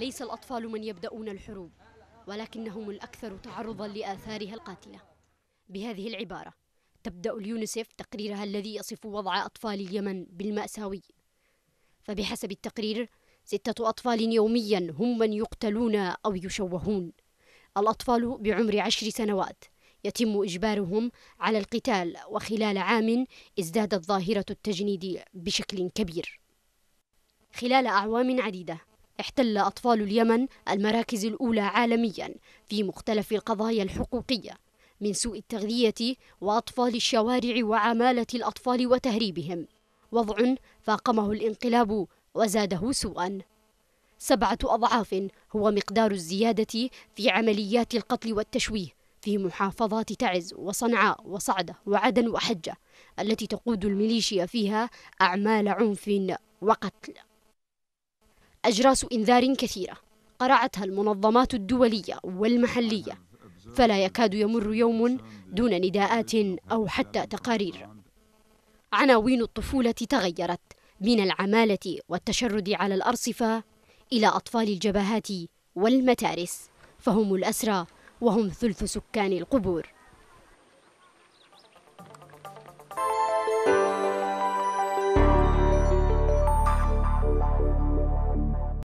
ليس الأطفال من يبدأون الحروب ولكنهم الأكثر تعرضا لآثارها القاتلة بهذه العبارة تبدأ اليونيسف تقريرها الذي يصف وضع أطفال اليمن بالمأساوي فبحسب التقرير ستة أطفال يوميا هم من يقتلون أو يشوهون الأطفال بعمر عشر سنوات يتم إجبارهم على القتال وخلال عام ازدادت ظاهرة التجنيد بشكل كبير خلال أعوام عديدة احتل أطفال اليمن المراكز الأولى عالميا في مختلف القضايا الحقوقية من سوء التغذية وأطفال الشوارع وعمالة الأطفال وتهريبهم وضع فاقمه الانقلاب وزاده سوءا سبعة أضعاف هو مقدار الزيادة في عمليات القتل والتشويه في محافظات تعز وصنعاء وصعدة وعدن وحجة التي تقود الميليشيا فيها أعمال عنف وقتل أجراس إنذار كثيرة قرعتها المنظمات الدولية والمحلية فلا يكاد يمر يوم دون نداءات أو حتى تقارير عناوين الطفولة تغيرت من العمالة والتشرد على الأرصفة إلى أطفال الجبهات والمتارس فهم الأسرى وهم ثلث سكان القبور